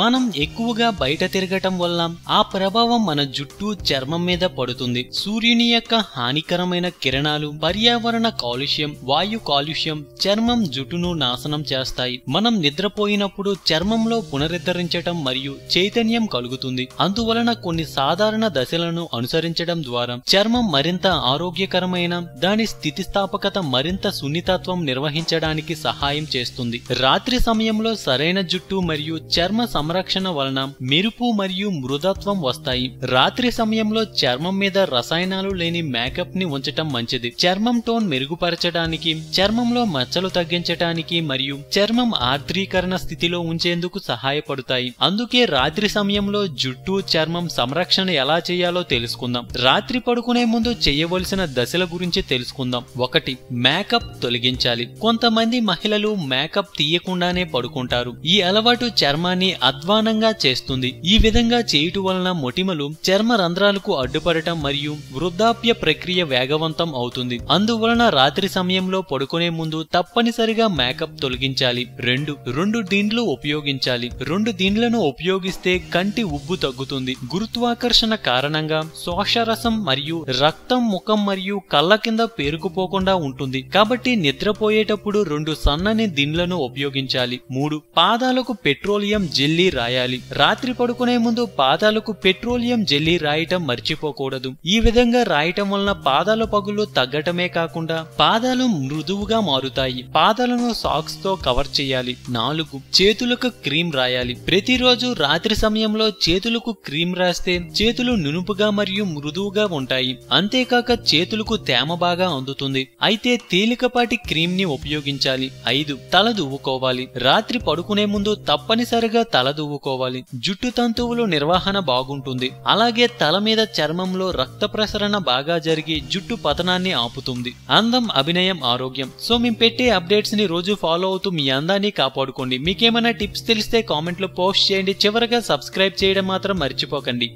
మనం ఎక్కువగా బయట తిరగటం వల్ల ఆ ప్రభావం మన జుట్టు చర్మం మీద పడుతుంది సూర్యుని యొక్క హానికరమైన కిరణాలు పర్యావరణ కాలుష్యం వాయు కాలుష్యం చర్మం జుట్టును నాశనం చేస్తాయి మనం నిద్రపోయినప్పుడు చర్మంలో పునరుద్ధరించటం మరియు చైతన్యం కలుగుతుంది అందువలన కొన్ని సాధారణ దశలను అనుసరించడం ద్వారా చర్మం మరింత ఆరోగ్యకరమైన దాని స్థితిస్థాపకత మరింత సున్నితత్వం నిర్వహించడానికి సహాయం చేస్తుంది రాత్రి సమయంలో సరైన జుట్టు మరియు చర్మ సంరక్షణ వలన మెరుపు మరియు మృదత్వం వస్తాయి రాత్రి సమయంలో చర్మం మీద రసాయనాలు లేని మేకప్ ని ఉంచటం మంచిది చర్మం టోన్ మెరుగుపరచడానికి చర్మంలో మచ్చలు తగ్గించటానికి మరియు చర్మం ఆర్ద్రీకరణ స్థితిలో ఉంచేందుకు సహాయపడతాయి అందుకే రాత్రి సమయంలో జుట్టు చర్మం సంరక్షణ ఎలా చేయాలో తెలుసుకుందాం రాత్రి పడుకునే ముందు చేయవలసిన దశల గురించి తెలుసుకుందాం ఒకటి మేకప్ తొలగించాలి కొంతమంది మహిళలు మేకప్ తీయకుండానే పడుకుంటారు ఈ అలవాటు చర్మాన్ని అధ్వానంగా చేస్తుంది ఈ విధంగా చేయుట వలన మొటిమలు చర్మ రంధ్రాలకు అడ్డుపడటం మరియు వృద్ధాప్య ప్రక్రియ వేగవంతం అవుతుంది అందువలన రాత్రి సమయంలో పడుకునే ముందు తప్పనిసరిగా మేకప్ తొలగించాలి రెండు రెండు దీండ్లు ఉపయోగించాలి రెండు దీండ్లను ఉపయోగిస్తే కంటి ఉబ్బు తగ్గుతుంది గురుత్వాకర్షణ కారణంగా శోషరసం మరియు రక్తం ముఖం మరియు కళ్ళ కింద పేరుకుపోకుండా ఉంటుంది కాబట్టి నిద్రపోయేటప్పుడు రెండు సన్నని దిండ్లను ఉపయోగించాలి మూడు పాదాలకు పెట్రోలియం జెల్ జెల్లీ రాయాలి రాత్రి పడుకునే ముందు పాదాలకు పెట్రోలియం జెల్లీ రాయటం మర్చిపోకూడదు ఈ విధంగా రాయటం వలన పాదాల పగులు తగ్గటమే కాకుండా పాదాలు మృదువుగా మారుతాయి పాదాలను సాక్స్ తో కవర్ చేయాలి నాలుగు చేతులకు క్రీమ్ రాయాలి ప్రతిరోజు రాత్రి సమయంలో చేతులకు క్రీమ్ రాస్తే చేతులు నునుపుగా మరియు మృదువుగా ఉంటాయి అంతేకాక చేతులకు తేమ బాగా అందుతుంది అయితే తేలికపాటి క్రీమ్ ని ఉపయోగించాలి ఐదు తల దువ్వుకోవాలి రాత్రి పడుకునే ముందు తప్పనిసరిగా తలదువ్వుకోవాలి జుట్టు తంతువులు నిర్వహణ బాగుంటుంది అలాగే తల మీద చర్మంలో రక్త ప్రసరణ బాగా జరిగి జుట్టు పతనాన్ని ఆపుతుంది అందం అభినయం ఆరోగ్యం సో మేము పెట్టే అప్డేట్స్ ని రోజు ఫాలో అవుతూ మీ అందాన్ని కాపాడుకోండి మీకేమైనా టిప్స్ తెలిస్తే కామెంట్ లో పోస్ట్ చేయండి చివరగా సబ్స్క్రైబ్ చేయడం మాత్రం మర్చిపోకండి